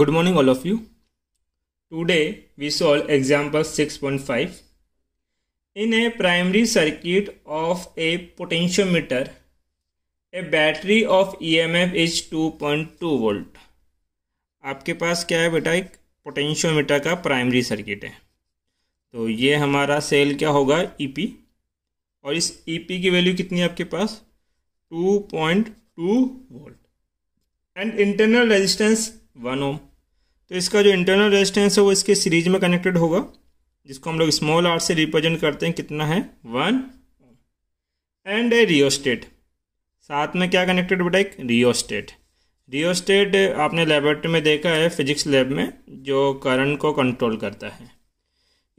Good morning all of you. Today we solve example 6.5. In a primary circuit of a potentiometer, a battery of EMF is 2.2 volt. आपके पास क्या है बेटा एक potentiometer का primary circuit है तो ये हमारा सेल क्या होगा ईपी और इस ईपी की वैल्यू कितनी है आपके पास 2.2 volt and internal resistance one ohm तो इसका जो इंटरनल रेजिस्टेंस है वो इसके सीरीज में कनेक्टेड होगा जिसको हम लोग स्मॉल आर से रिप्रेजेंट करते हैं कितना है वन एंड ए रियोस्टेट साथ में क्या कनेक्टेड बेटा एक रियोस्टेट रियोस्टेट आपने लेबोरेटरी में देखा है फिजिक्स लैब में जो करंट को कंट्रोल करता है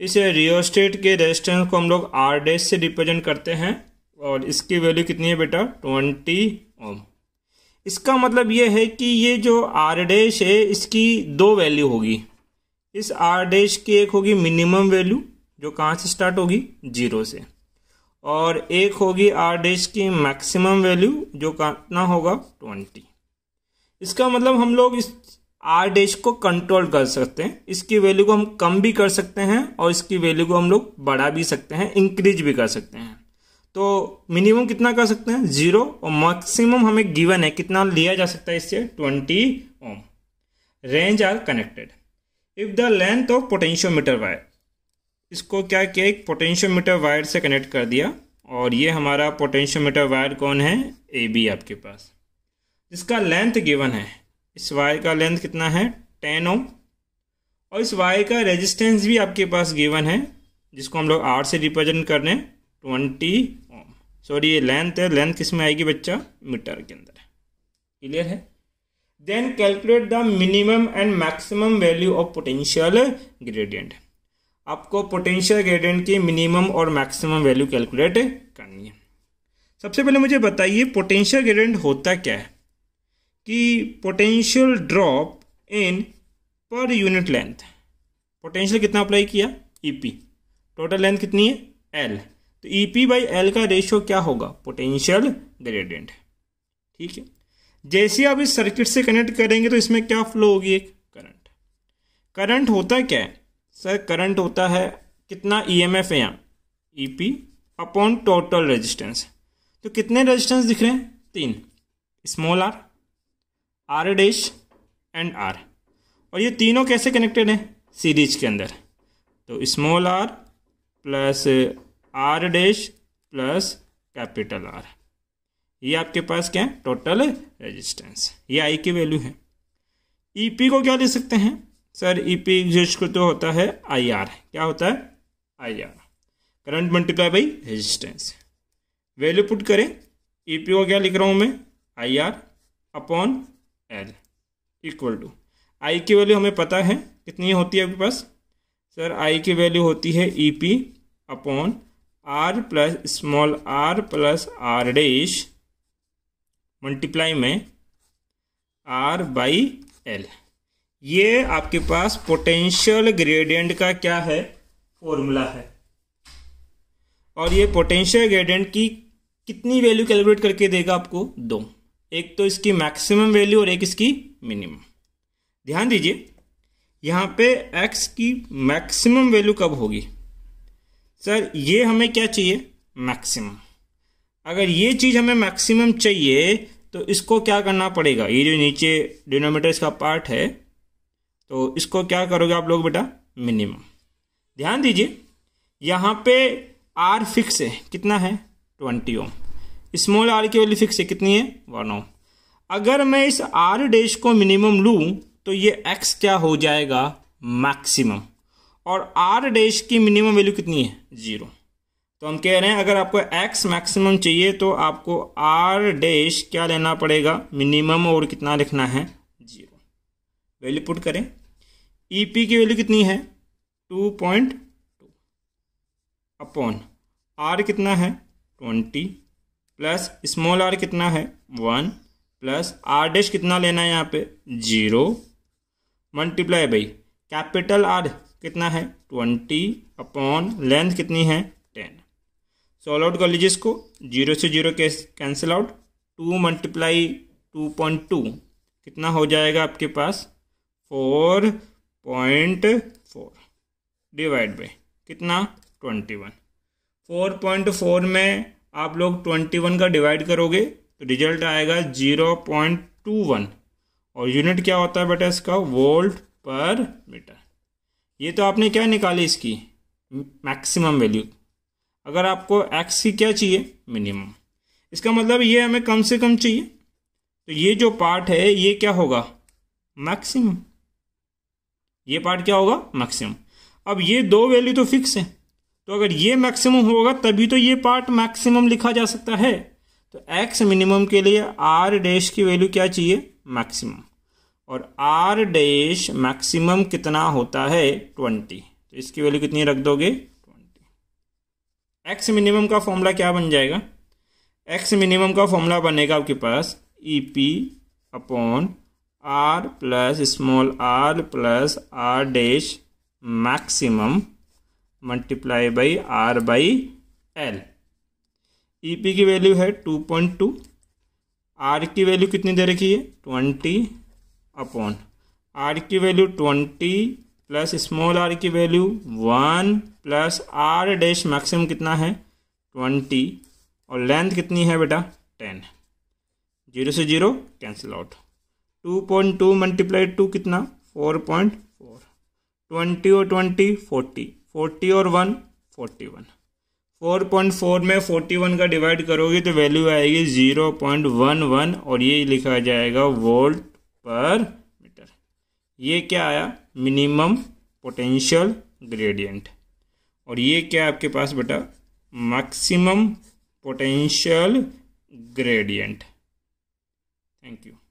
इस रियोस्टेट के रेजिस्टेंस को हम लोग आर डे से रिप्रेजेंट करते हैं और इसकी वैल्यू कितनी है बेटा ट्वेंटी ओम इसका मतलब ये है कि ये जो आर डैश है इसकी दो वैल्यू होगी इस आर डैश की एक होगी मिनिमम वैल्यू जो कहाँ से स्टार्ट होगी जीरो से और एक होगी आर डैश की मैक्सिमम वैल्यू जो कितना होगा ट्वेंटी इसका मतलब हम लोग इस आर डैश को कंट्रोल कर सकते हैं इसकी वैल्यू को हम कम भी कर सकते हैं और इसकी वैल्यू को हम लोग बढ़ा भी सकते हैं इंक्रीज भी कर सकते हैं तो मिनिमम कितना कर सकते हैं जीरो और मैक्सिमम हमें गिवन है कितना लिया जा सकता है इससे twenty ohm range R connected if the length of potentiometer wire इसको क्या किया एक पोटेंशियोमीटर वायर से कनेक्ट कर दिया और ये हमारा पोटेंशियोमीटर वायर कौन है ए बी आपके पास जिसका लेंथ गिवन है इस वायर का लेंथ कितना है टेन ओम और इस वायर का रेजिस्टेंस भी आपके पास गिवन है जिसको हम लोग आर से रिप्रेजेंट कर रहे हैं ट्वेंटी सॉरी ये लेंथ है लेंथ किस में आएगी बच्चा मीटर के अंदर क्लियर है then calculate the minimum and maximum value of potential gradient आपको पोटेंशियल ग्रेडियंट की मिनिमम और मैक्सिमम वैल्यू कैलकुलेट करनी है सबसे पहले मुझे बताइए पोटेंशियल ग्रेडियंट होता क्या है कि potential drop in per unit length potential कितना अप्लाई किया ई पी टोटल लेंथ कितनी है एल तो ई पी बाई एल का रेशियो क्या होगा पोटेंशियल ग्रेडियंट ठीक है जैसे आप इस सर्किट से कनेक्ट करेंगे तो इसमें क्या फ्लो होगी एक करंट करंट होता क्या है सर करंट होता है कितना ई एम एफ है यहाँ E P upon total resistance तो कितने रेजिस्टेंस दिख रहे हैं तीन small R R dash and R और ये तीनों कैसे कनेक्टेड हैं सीरीज के अंदर तो small R plus R dash plus capital R ये आपके पास क्या है टोटल रेजिस्टेंस ये आई की वैल्यू है ईपी e को क्या दे सकते हैं सर ईपी एग्जिस्ट को तो होता है आईआर क्या होता है IR current multiply by resistance value put करें ईपी e को क्या लिख रहा हूँ मैं I R upon L equal to I की वैल्यू हमें पता है कितनी होती है आपके पास सर आई की वैल्यू होती है E P upon R plus small R plus R dash multiply में आर बाई एल ये आपके पास पोटेंशियल ग्रेडियंट का क्या है फॉर्मूला है और ये पोटेंशियल ग्रेडियंट की कितनी वैल्यू कैलकुलेट करके देगा आपको दो एक तो इसकी मैक्सिमम वैल्यू और एक इसकी मिनिमम ध्यान दीजिए यहाँ पे एक्स की मैक्सिमम वैल्यू कब होगी सर ये हमें क्या चाहिए मैक्सिमम अगर ये चीज़ हमें मैक्सिमम चाहिए तो इसको क्या करना पड़ेगा ये जो नीचे डिनोमीटर का पार्ट है तो इसको क्या करोगे आप लोग बेटा मिनिमम ध्यान दीजिए यहाँ पे आर फिक्स है कितना है ट्वेंटी ओम स्मॉल आर की वैल्यू फिक्स है कितनी है वन ओम अगर मैं इस आर डेश को मिनिमम लूँ तो ये एक्स क्या हो जाएगा मैक्सिमम और आर डैश की मिनिमम वैल्यू कितनी है जीरो तो हम कह रहे हैं अगर आपको एक्स मैक्सिमम चाहिए तो आपको आर डैश क्या लेना पड़ेगा मिनिमम और कितना लिखना है जीरो वैल्यू पुट करें ई e पी की वैल्यू कितनी है two point two upon R कितना है ट्वेंटी प्लस स्मॉल आर कितना है वन प्लस आर डैश कितना लेना है यहाँ पे zero multiply by capital R कितना है ट्वेंटी अपॉन लेंथ कितनी है टेन सॉल्व आउट कर लीजिए इसको जीरो से zero cancel out two multiply two point two कितना हो जाएगा आपके पास four point four divide by कितना twenty one four point four में आप लोग ट्वेंटी वन का डिवाइड करोगे तो रिजल्ट आएगा जीरो पॉइंट टू वन और यूनिट क्या होता है बेटा इसका वोल्ट पर मीटर ये तो आपने क्या निकाली इसकी मैक्सिमम वैल्यू अगर आपको एक्स की क्या चाहिए मिनिमम इसका मतलब ये हमें कम से कम चाहिए तो ये जो पार्ट है ये क्या होगा मैक्सिमम ये पार्ट क्या होगा मैक्सिमम अब ये दो वैल्यू तो फिक्स है तो अगर ये मैक्सिमम होगा तभी तो ये पार्ट मैक्सिमम लिखा जा सकता है तो एक्स मिनिमम के लिए आर डैश की वैल्यू क्या चाहिए मैक्सिमम और आर डैश मैक्सिमम कितना होता है ट्वेंटी तो इसकी वैल्यू कितनी रख दोगे ट्वेंटी एक्स मिनिमम का फॉर्मूला क्या बन जाएगा एक्स मिनिमम का फॉर्मूला बनेगा आपके पास E P upon R plus small R plus R dash maximum multiply by R by L E P की वैल्यू है टू पॉइंट टू आर की वैल्यू कितनी दे रखी है ट्वेंटी अपॉन आर की value twenty plus small R की value one plus R dash maximum कितना है ट्वेंटी और लेंथ कितनी है बेटा टेन जीरो से zero cancel out two point two multiply two कितना फोर पॉइंट फोर ट्वेंटी और ट्वेंटी फोर्टी फोर्टी और one forty one four point four में फोर्टी वन का डिवाइड करोगे तो वैल्यू आएगी ज़ीरो पॉइंट वन वन और ये लिखा जाएगा वोल्ट पर मीटर ये क्या आया मिनिमम पोटेंशियल ग्रेडियंट और ये क्या आपके पास बेटा maximum potential gradient thank you